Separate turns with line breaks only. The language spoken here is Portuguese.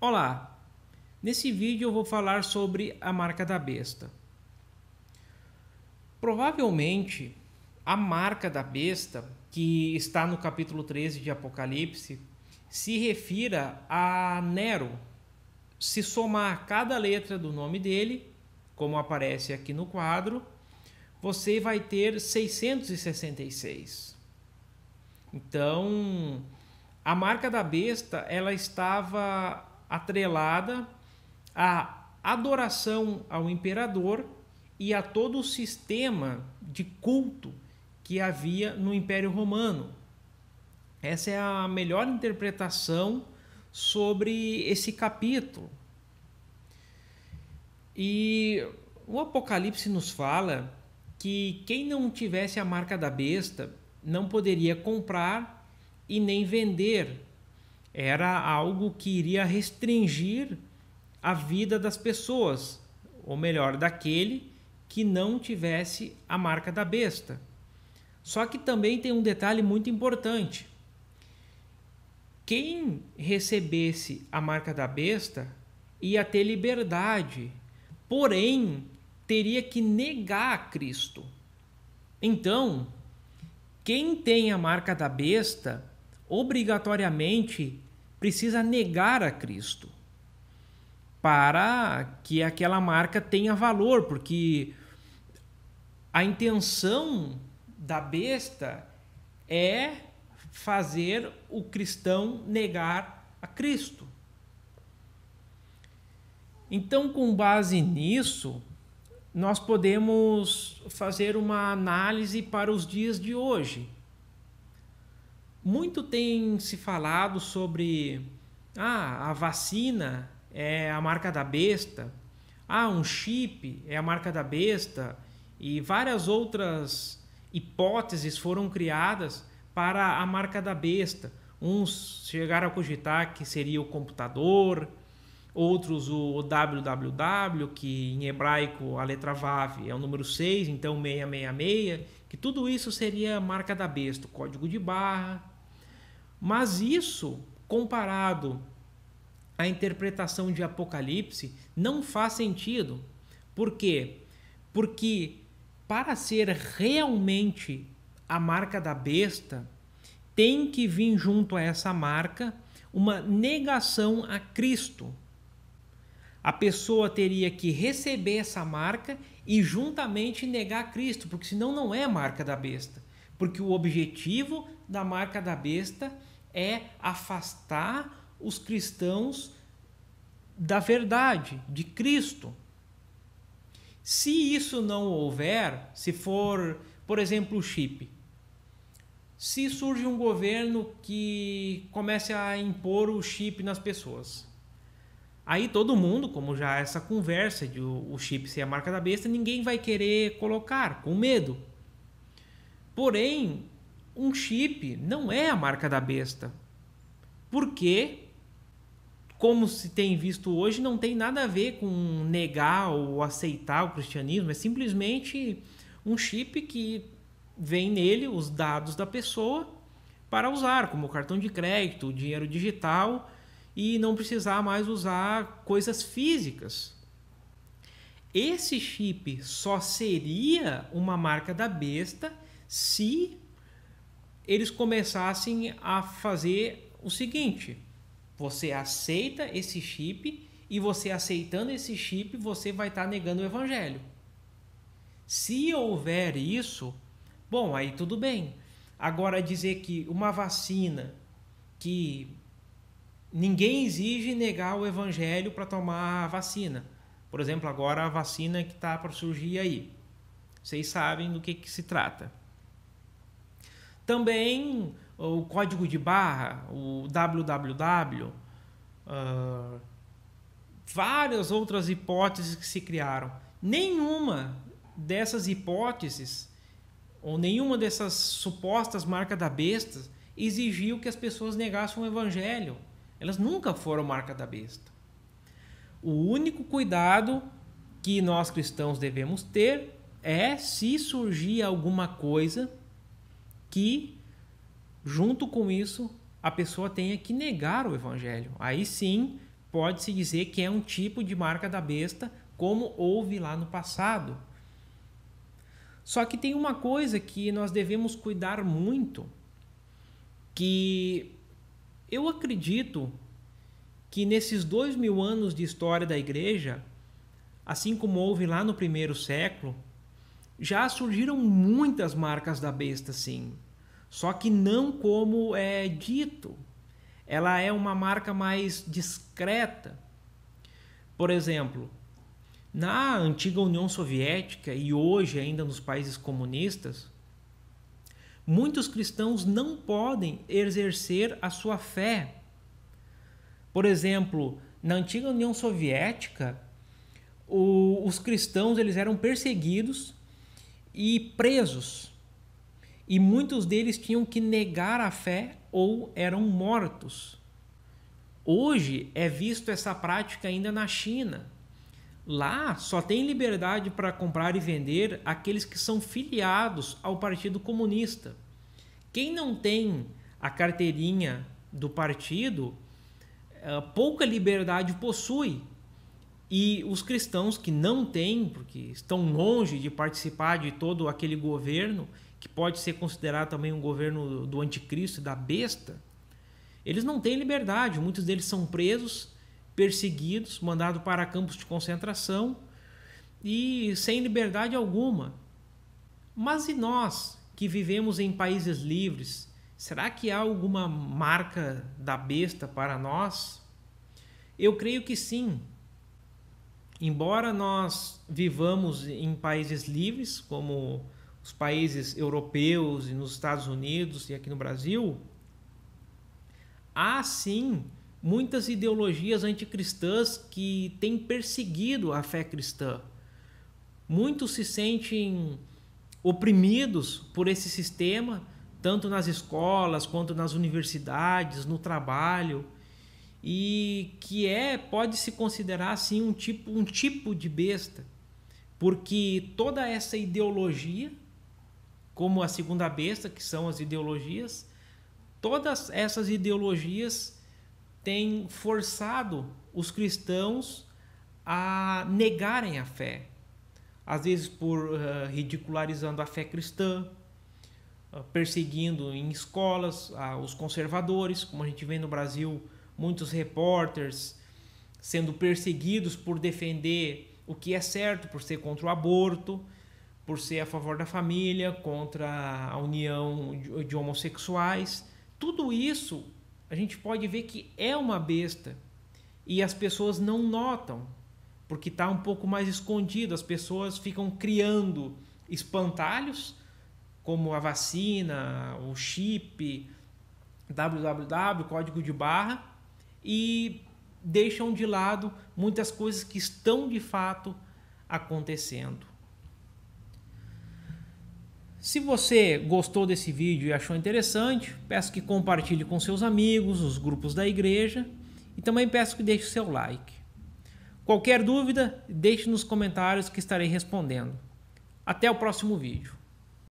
Olá! Nesse vídeo eu vou falar sobre a marca da besta. Provavelmente a marca da besta, que está no capítulo 13 de Apocalipse, se refira a Nero. Se somar cada letra do nome dele, como aparece aqui no quadro, você vai ter 666. Então, a marca da besta ela estava atrelada à adoração ao imperador e a todo o sistema de culto que havia no Império Romano. Essa é a melhor interpretação sobre esse capítulo. E o Apocalipse nos fala que quem não tivesse a marca da besta não poderia comprar e nem vender era algo que iria restringir a vida das pessoas, ou melhor, daquele que não tivesse a marca da besta. Só que também tem um detalhe muito importante. Quem recebesse a marca da besta ia ter liberdade, porém teria que negar a Cristo. Então, quem tem a marca da besta obrigatoriamente precisa negar a Cristo para que aquela marca tenha valor, porque a intenção da besta é fazer o cristão negar a Cristo. Então, com base nisso, nós podemos fazer uma análise para os dias de hoje. Muito tem se falado sobre ah, a vacina é a marca da besta, ah, um chip é a marca da besta e várias outras hipóteses foram criadas para a marca da besta. Uns chegaram a cogitar que seria o computador, outros o www, que em hebraico a letra vav é o número 6, então 666, que tudo isso seria a marca da besta, código de barra, mas isso, comparado à interpretação de Apocalipse, não faz sentido. Por quê? Porque para ser realmente a marca da besta, tem que vir junto a essa marca uma negação a Cristo. A pessoa teria que receber essa marca e juntamente negar Cristo, porque senão não é marca da besta. Porque o objetivo da marca da besta é afastar os cristãos da verdade, de Cristo. Se isso não houver, se for, por exemplo, o chip, se surge um governo que comece a impor o chip nas pessoas, aí todo mundo, como já essa conversa de o chip ser a marca da besta, ninguém vai querer colocar, com medo. Porém, um chip não é a marca da besta. Porque, como se tem visto hoje, não tem nada a ver com negar ou aceitar o cristianismo, é simplesmente um chip que vem nele os dados da pessoa para usar, como cartão de crédito, dinheiro digital e não precisar mais usar coisas físicas. Esse chip só seria uma marca da besta se eles começassem a fazer o seguinte: você aceita esse chip e você aceitando esse chip, você vai estar tá negando o evangelho. Se houver isso, bom, aí tudo bem. Agora dizer que uma vacina que ninguém exige negar o evangelho para tomar a vacina. Por exemplo, agora a vacina que está para surgir aí. Vocês sabem do que, que se trata. Também o código de barra, o www, uh, ah, várias outras hipóteses que se criaram. Nenhuma dessas hipóteses ou nenhuma dessas supostas marcas da besta exigiu que as pessoas negassem o evangelho. Elas nunca foram marca da besta. O único cuidado que nós cristãos devemos ter é se surgir alguma coisa que, junto com isso, a pessoa tenha que negar o evangelho. Aí sim, pode-se dizer que é um tipo de marca da besta, como houve lá no passado. Só que tem uma coisa que nós devemos cuidar muito, que eu acredito que nesses dois mil anos de história da igreja, assim como houve lá no primeiro século, já surgiram muitas marcas da besta, sim. Só que não como é dito. Ela é uma marca mais discreta. Por exemplo, na antiga União Soviética e hoje ainda nos países comunistas, muitos cristãos não podem exercer a sua fé. Por exemplo, na antiga União Soviética, o, os cristãos eles eram perseguidos e presos. E muitos deles tinham que negar a fé ou eram mortos. Hoje é visto essa prática ainda na China. Lá só tem liberdade para comprar e vender aqueles que são filiados ao Partido Comunista. Quem não tem a carteirinha do partido, eh, pouca liberdade possui e os cristãos que não têm, porque estão longe de participar de todo aquele governo, que pode ser considerado também um governo do anticristo, da besta, eles não têm liberdade. Muitos deles são presos, perseguidos, mandados para campos de concentração e sem liberdade alguma. Mas e nós que vivemos em países livres? Será que há alguma marca da besta para nós? Eu creio que sim embora nós vivamos em países livres, como os países europeus e nos Estados Unidos e aqui no Brasil, há sim muitas ideologias anticristãs que têm perseguido a fé cristã. Muitos se sentem oprimidos por esse sistema, tanto nas escolas quanto nas universidades, no trabalho e que é pode se considerar assim um tipo um tipo de besta, porque toda essa ideologia, como a segunda besta, que são as ideologias, todas essas ideologias têm forçado os cristãos a negarem a fé, às vezes por uh, ridicularizando a fé cristã, eh, perseguindo em escolas uh, os conservadores, como a gente vê no Brasil muitos repórteres sendo perseguidos por defender o que é certo, por ser contra o aborto, por ser a favor da família, contra a união de homossexuais. Tudo isso a gente pode ver que é uma besta e as pessoas não notam, porque está um pouco mais escondido. As pessoas ficam criando espantalhos, como a vacina, o chip, www, código de barra, e deixam de lado muitas coisas que estão de fato acontecendo. Se você gostou desse vídeo e achou interessante, peço que compartilhe com seus amigos, os grupos da igreja e também peço que deixe seu like. Qualquer dúvida, deixe nos comentários que estarei respondendo. Até o próximo vídeo.